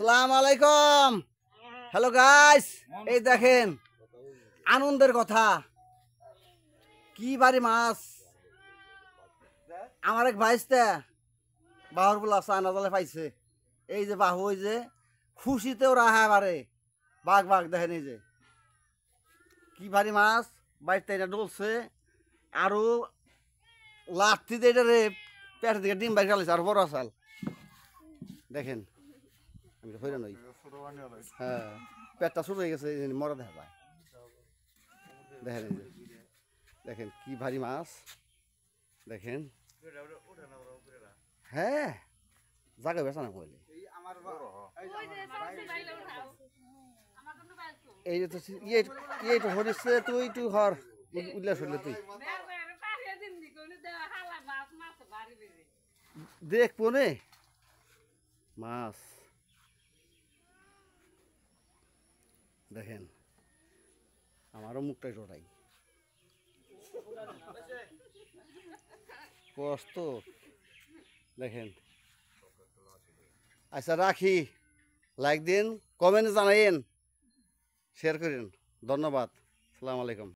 সালাম আলাইকুম hello guys এই দেখেন আনন্দের কথা কি বাড়ি মাছ আমার এক ভাইসটা বাহর বলে আসা আনাজালে পাইছে এই যে বাহু ওই যে খুশিতে ওরা হ্যাঁ বারে বাঘ বাঘ দেখেন এই যে কি ভারি মাছ বাড়িতে এটা ডলছে আরও লাঠিতে এটা রে পেটের দিকে ডিম বাড়ি চালিয়েছে আর বড় আসাল দেখেন আমি না নই আচ্ছা, হ্যাঁ পেটটা ছোট হয়ে গেছে মরা দেখা যায় দেখেন দেখেন কি ভারী মাছ দেখেন হ্যাঁ জায়গা বেসা না কইলে এই যে তো ইয়ে তো ইয়ে হরিছে তুই তুই হর উল্লাস হইলে তুই দেখবো নে মাছ দেখেন আমারও মুখটা জোড়াই কষ্ট দেখেন আচ্ছা রাখি লাইক দিন কমেন্ট জানাইন শেয়ার করেন ধন্যবাদ আসসালামু আলাইকুম